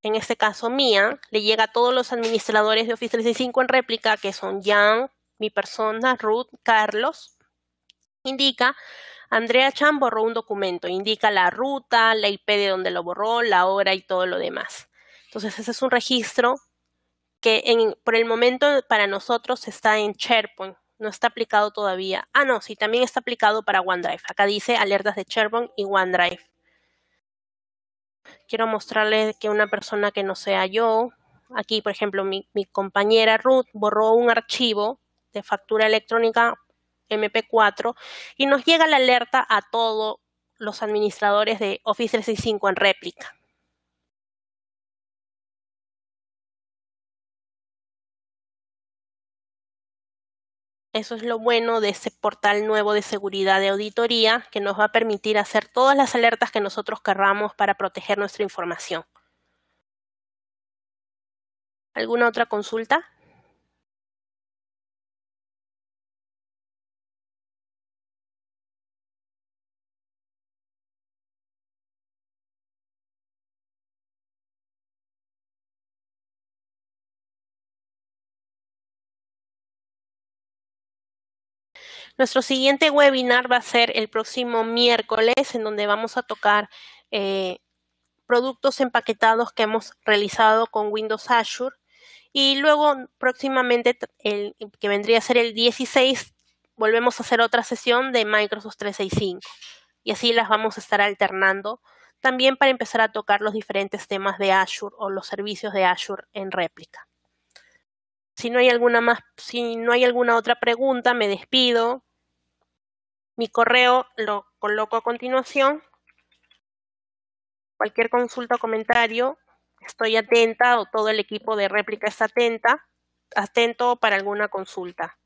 en este caso mía, le llega a todos los administradores de Office 365 en réplica, que son Jan, mi persona, Ruth, Carlos. Indica Andrea Chan borró un documento, indica la ruta, la IP de donde lo borró, la hora y todo lo demás. Entonces, ese es un registro que por el momento para nosotros está en SharePoint, no está aplicado todavía. Ah, no, sí, también está aplicado para OneDrive. Acá dice alertas de SharePoint y OneDrive. Quiero mostrarles que una persona que no sea yo, aquí por ejemplo mi compañera Ruth borró un archivo de factura electrónica MP4 y nos llega la alerta a todos los administradores de Office 365 en réplica. Eso es lo bueno de ese portal nuevo de seguridad de auditoría que nos va a permitir hacer todas las alertas que nosotros querramos para proteger nuestra información. ¿Alguna otra consulta? Nuestro siguiente webinar va a ser el próximo miércoles, en donde vamos a tocar eh, productos empaquetados que hemos realizado con Windows Azure. Y luego, próximamente, el, que vendría a ser el 16, volvemos a hacer otra sesión de Microsoft 365. Y así las vamos a estar alternando también para empezar a tocar los diferentes temas de Azure o los servicios de Azure en réplica. Si no hay alguna más, si no hay alguna otra pregunta, me despido. Mi correo lo coloco a continuación. Cualquier consulta o comentario, estoy atenta o todo el equipo de réplica está atenta, atento para alguna consulta.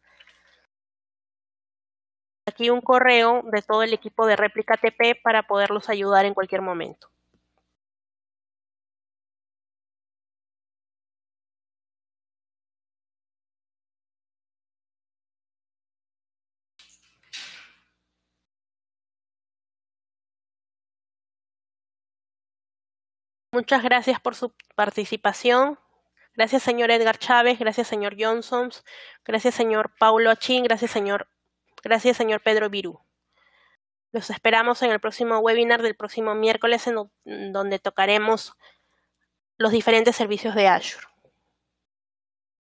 Aquí un correo de todo el equipo de réplica TP para poderlos ayudar en cualquier momento. Muchas gracias por su participación. Gracias, señor Edgar Chávez. Gracias, señor Johnson. Gracias, señor Paulo Achín. Gracias, señor, gracias, señor Pedro Virú. Los esperamos en el próximo webinar del próximo miércoles, en donde tocaremos los diferentes servicios de Azure.